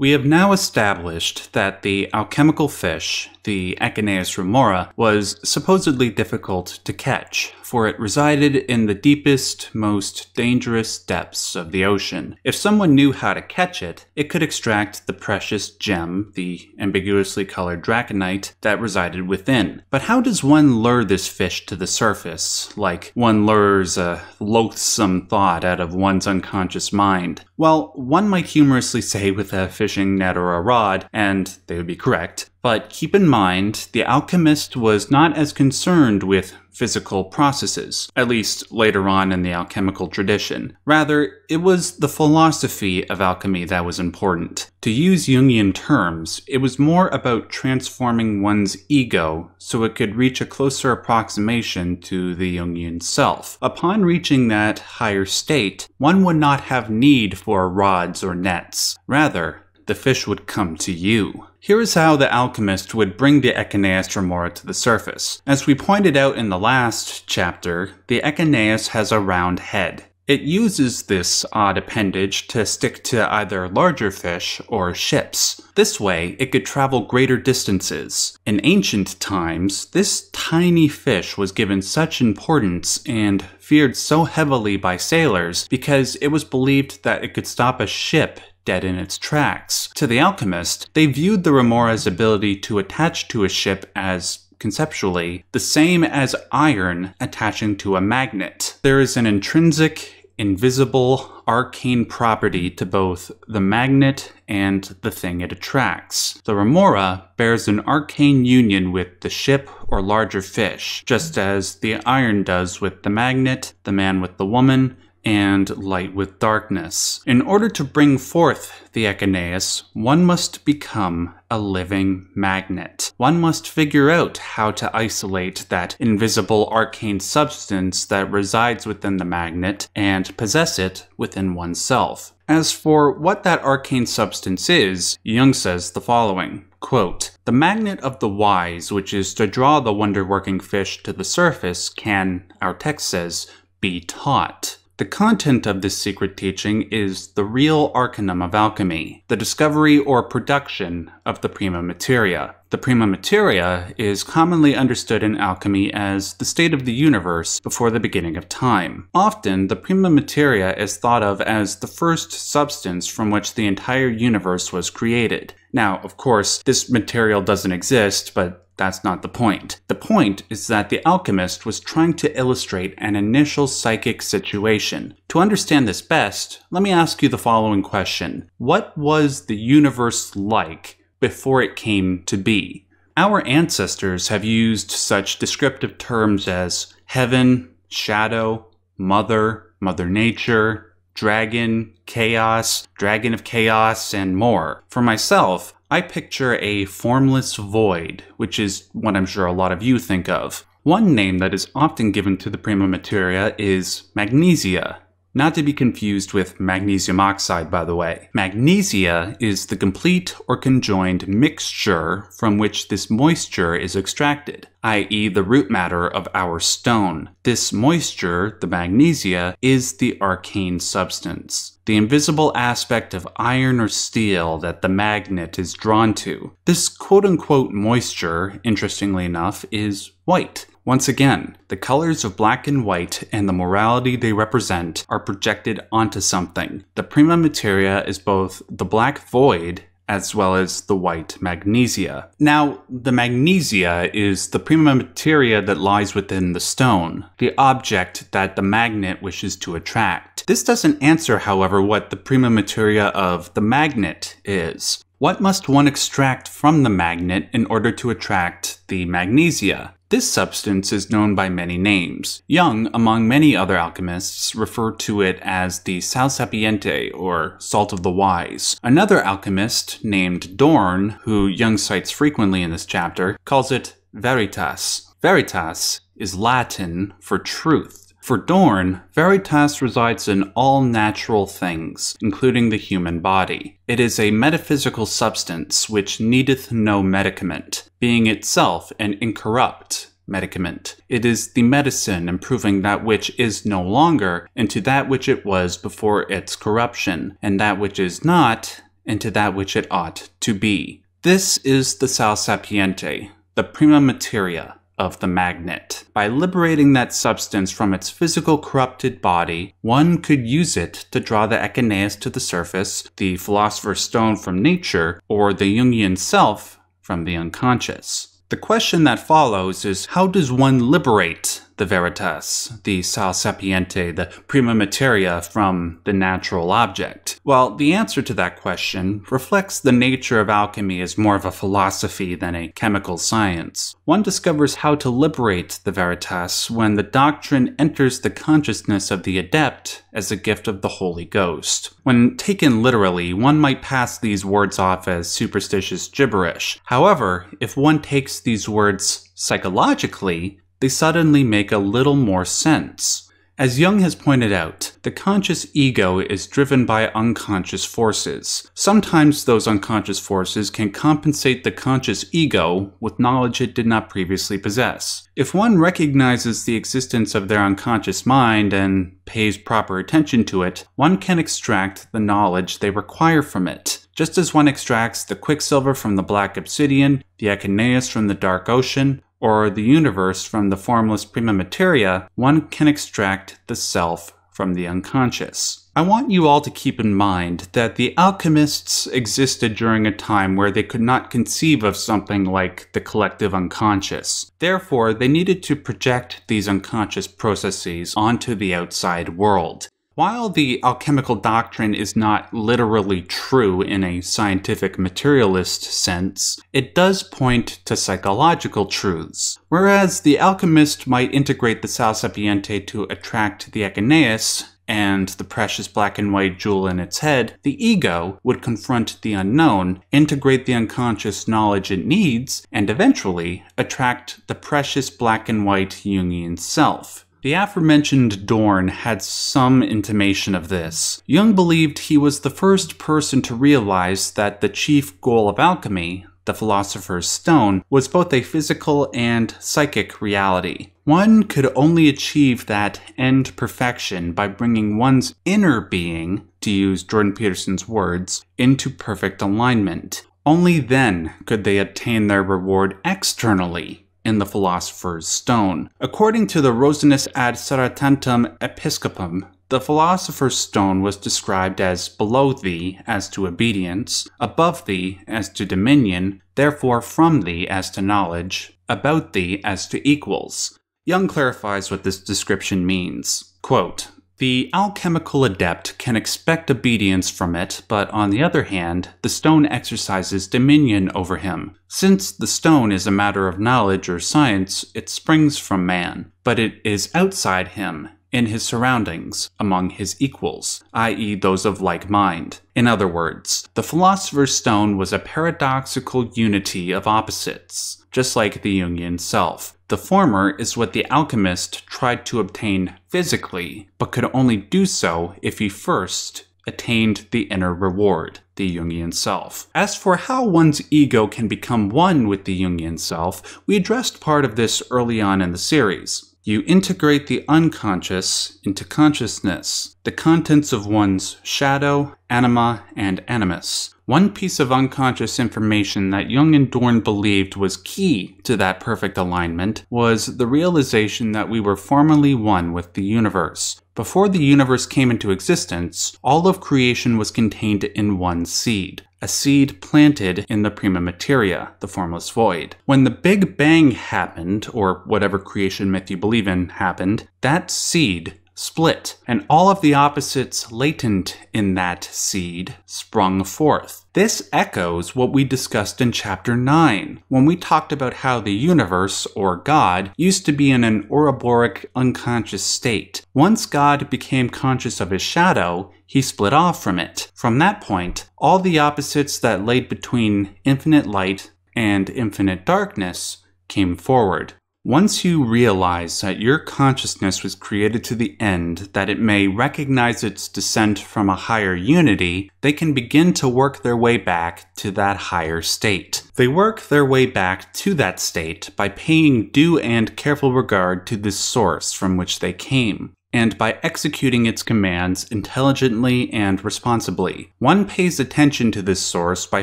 We have now established that the alchemical fish the Echinaeus remora, was supposedly difficult to catch, for it resided in the deepest, most dangerous depths of the ocean. If someone knew how to catch it, it could extract the precious gem, the ambiguously colored draconite, that resided within. But how does one lure this fish to the surface, like one lures a loathsome thought out of one's unconscious mind? Well, one might humorously say with a fishing net or a rod, and they would be correct, but keep in mind, the alchemist was not as concerned with physical processes, at least later on in the alchemical tradition. Rather, it was the philosophy of alchemy that was important. To use Jungian terms, it was more about transforming one's ego so it could reach a closer approximation to the Jungian self. Upon reaching that higher state, one would not have need for rods or nets. Rather, the fish would come to you. Here is how the alchemist would bring the Echeneus tremora to the surface. As we pointed out in the last chapter, the Echeneus has a round head. It uses this odd appendage to stick to either larger fish or ships. This way, it could travel greater distances. In ancient times, this tiny fish was given such importance and feared so heavily by sailors because it was believed that it could stop a ship dead in its tracks. To the alchemist, they viewed the Remora's ability to attach to a ship as conceptually the same as iron attaching to a magnet. There is an intrinsic invisible, arcane property to both the magnet and the thing it attracts. The remora bears an arcane union with the ship or larger fish, just as the iron does with the magnet, the man with the woman, and light with darkness. In order to bring forth the Echeneus, one must become a living magnet. One must figure out how to isolate that invisible arcane substance that resides within the magnet and possess it within oneself. As for what that arcane substance is, Jung says the following quote, The magnet of the wise, which is to draw the wonder working fish to the surface, can, our text says, be taught. The content of this secret teaching is the real arcanum of alchemy, the discovery or production of the prima materia. The prima materia is commonly understood in alchemy as the state of the universe before the beginning of time. Often, the prima materia is thought of as the first substance from which the entire universe was created. Now, of course, this material doesn't exist, but that's not the point. The point is that The Alchemist was trying to illustrate an initial psychic situation. To understand this best, let me ask you the following question What was the universe like before it came to be? Our ancestors have used such descriptive terms as heaven, shadow, mother, mother nature, dragon, chaos, dragon of chaos, and more. For myself, I picture a formless void, which is what I'm sure a lot of you think of. One name that is often given to the prima materia is magnesia, not to be confused with magnesium oxide, by the way. Magnesia is the complete or conjoined mixture from which this moisture is extracted, i.e., the root matter of our stone. This moisture, the magnesia, is the arcane substance the invisible aspect of iron or steel that the magnet is drawn to. This quote unquote moisture, interestingly enough, is white. Once again, the colors of black and white and the morality they represent are projected onto something. The prima materia is both the black void as well as the white magnesia. Now, the magnesia is the prima materia that lies within the stone, the object that the magnet wishes to attract. This doesn't answer, however, what the prima materia of the magnet is. What must one extract from the magnet in order to attract the magnesia? This substance is known by many names. Young, among many other alchemists, referred to it as the sal sapiente, or salt of the wise. Another alchemist, named Dorn, who Young cites frequently in this chapter, calls it veritas. Veritas is Latin for truth. For Dorn, Veritas resides in all natural things, including the human body. It is a metaphysical substance which needeth no medicament, being itself an incorrupt medicament. It is the medicine improving that which is no longer into that which it was before its corruption, and that which is not into that which it ought to be. This is the Sal Sapiente, the prima materia, of the magnet. By liberating that substance from its physical corrupted body, one could use it to draw the Echeneus to the surface, the Philosopher's Stone from nature, or the Jungian self from the unconscious. The question that follows is how does one liberate the veritas, the sal sapiente, the prima materia from the natural object? Well, the answer to that question reflects the nature of alchemy as more of a philosophy than a chemical science. One discovers how to liberate the veritas when the doctrine enters the consciousness of the adept as a gift of the Holy Ghost. When taken literally, one might pass these words off as superstitious gibberish. However, if one takes these words psychologically, they suddenly make a little more sense. As Jung has pointed out, the conscious ego is driven by unconscious forces. Sometimes those unconscious forces can compensate the conscious ego with knowledge it did not previously possess. If one recognizes the existence of their unconscious mind and pays proper attention to it, one can extract the knowledge they require from it. Just as one extracts the quicksilver from the black obsidian, the echinaeus from the dark ocean, or the universe from the formless prima materia, one can extract the self from the unconscious. I want you all to keep in mind that the alchemists existed during a time where they could not conceive of something like the collective unconscious. Therefore, they needed to project these unconscious processes onto the outside world. While the alchemical doctrine is not literally true in a scientific materialist sense, it does point to psychological truths. Whereas the alchemist might integrate the sal sapiente to attract the Echeneus, and the precious black and white jewel in its head, the ego would confront the unknown, integrate the unconscious knowledge it needs, and eventually attract the precious black and white Jungian self. The aforementioned Dorn had some intimation of this. Jung believed he was the first person to realize that the chief goal of alchemy, the Philosopher's Stone, was both a physical and psychic reality. One could only achieve that end perfection by bringing one's inner being, to use Jordan Peterson's words, into perfect alignment. Only then could they obtain their reward externally, in the Philosopher's Stone. According to the Rosinus ad Saratantum Episcopum, the Philosopher's Stone was described as below thee as to obedience, above thee as to dominion, therefore from thee as to knowledge, about thee as to equals. Young clarifies what this description means. Quote, the alchemical adept can expect obedience from it, but on the other hand, the stone exercises dominion over him. Since the stone is a matter of knowledge or science, it springs from man, but it is outside him, in his surroundings, among his equals, i.e., those of like mind. In other words, the philosopher's stone was a paradoxical unity of opposites, just like the Jungian self. The former is what the alchemist tried to obtain physically, but could only do so if he first attained the inner reward, the Jungian self. As for how one's ego can become one with the Jungian self, we addressed part of this early on in the series. You integrate the unconscious into consciousness, the contents of one's shadow, anima, and animus. One piece of unconscious information that Jung and Dorn believed was key to that perfect alignment was the realization that we were formerly one with the universe. Before the universe came into existence, all of creation was contained in one seed, a seed planted in the prima materia, the formless void. When the Big Bang happened, or whatever creation myth you believe in happened, that seed split, and all of the opposites latent in that seed sprung forth. This echoes what we discussed in Chapter 9, when we talked about how the universe, or God, used to be in an oroboric unconscious state. Once God became conscious of his shadow, he split off from it. From that point, all the opposites that laid between infinite light and infinite darkness came forward. Once you realize that your consciousness was created to the end, that it may recognize its descent from a higher unity, they can begin to work their way back to that higher state. They work their way back to that state by paying due and careful regard to the source from which they came and by executing its commands intelligently and responsibly. One pays attention to this source by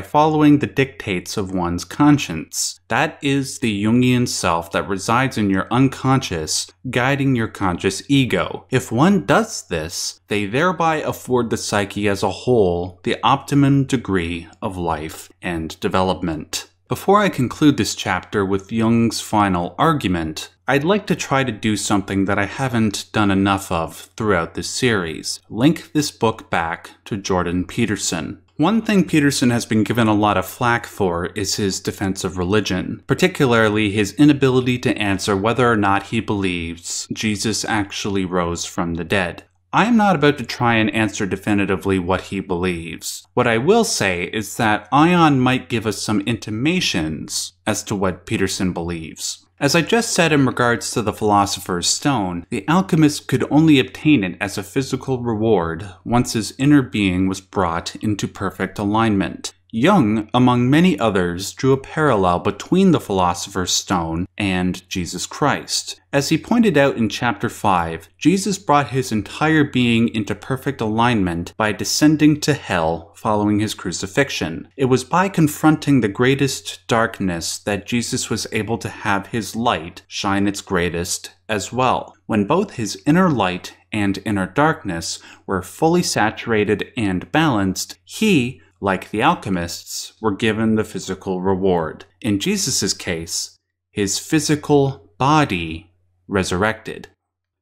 following the dictates of one's conscience. That is the Jungian self that resides in your unconscious, guiding your conscious ego. If one does this, they thereby afford the psyche as a whole the optimum degree of life and development. Before I conclude this chapter with Jung's final argument, I'd like to try to do something that I haven't done enough of throughout this series link this book back to Jordan Peterson. One thing Peterson has been given a lot of flack for is his defense of religion, particularly his inability to answer whether or not he believes Jesus actually rose from the dead. I am not about to try and answer definitively what he believes. What I will say is that Ion might give us some intimations as to what Peterson believes. As I just said in regards to the Philosopher's Stone, the alchemist could only obtain it as a physical reward once his inner being was brought into perfect alignment. Young, among many others, drew a parallel between the Philosopher's Stone and Jesus Christ. As he pointed out in chapter 5, Jesus brought his entire being into perfect alignment by descending to hell following his crucifixion. It was by confronting the greatest darkness that Jesus was able to have his light shine its greatest as well. When both his inner light and inner darkness were fully saturated and balanced, he like the alchemists, were given the physical reward. In Jesus' case, his physical body resurrected.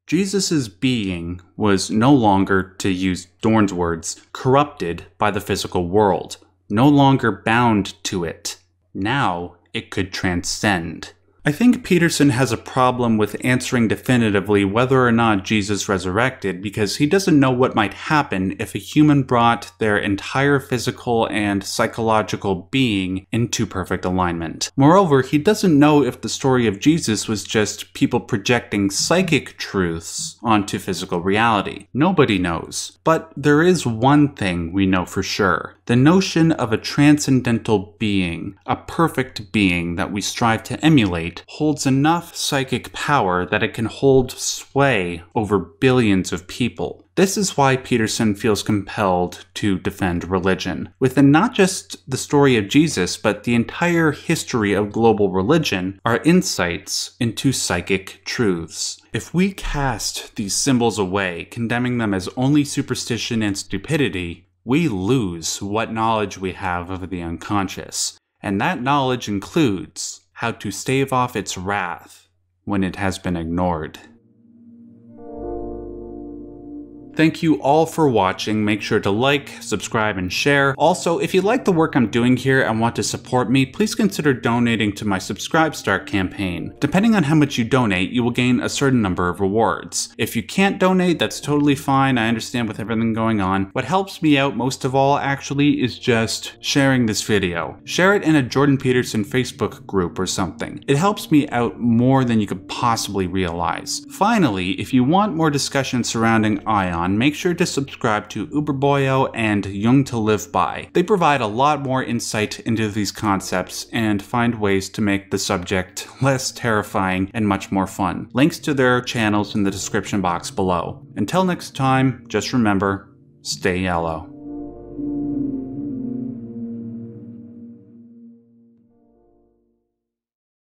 Jesus' being was no longer, to use Dorn's words, corrupted by the physical world, no longer bound to it. Now it could transcend. I think Peterson has a problem with answering definitively whether or not Jesus resurrected because he doesn't know what might happen if a human brought their entire physical and psychological being into perfect alignment. Moreover, he doesn't know if the story of Jesus was just people projecting psychic truths onto physical reality. Nobody knows. But there is one thing we know for sure the notion of a transcendental being, a perfect being that we strive to emulate, holds enough psychic power that it can hold sway over billions of people. This is why Peterson feels compelled to defend religion. Within not just the story of Jesus, but the entire history of global religion are insights into psychic truths. If we cast these symbols away, condemning them as only superstition and stupidity, we lose what knowledge we have of the unconscious, and that knowledge includes how to stave off its wrath when it has been ignored. Thank you all for watching. Make sure to like, subscribe, and share. Also, if you like the work I'm doing here and want to support me, please consider donating to my Subscribe Start campaign. Depending on how much you donate, you will gain a certain number of rewards. If you can't donate, that's totally fine. I understand with everything going on. What helps me out most of all, actually, is just sharing this video. Share it in a Jordan Peterson Facebook group or something. It helps me out more than you could possibly realize. Finally, if you want more discussion surrounding Ion, on, make sure to subscribe to Uberboyo and Young to Live By. They provide a lot more insight into these concepts and find ways to make the subject less terrifying and much more fun. Links to their channels in the description box below. Until next time, just remember, stay yellow.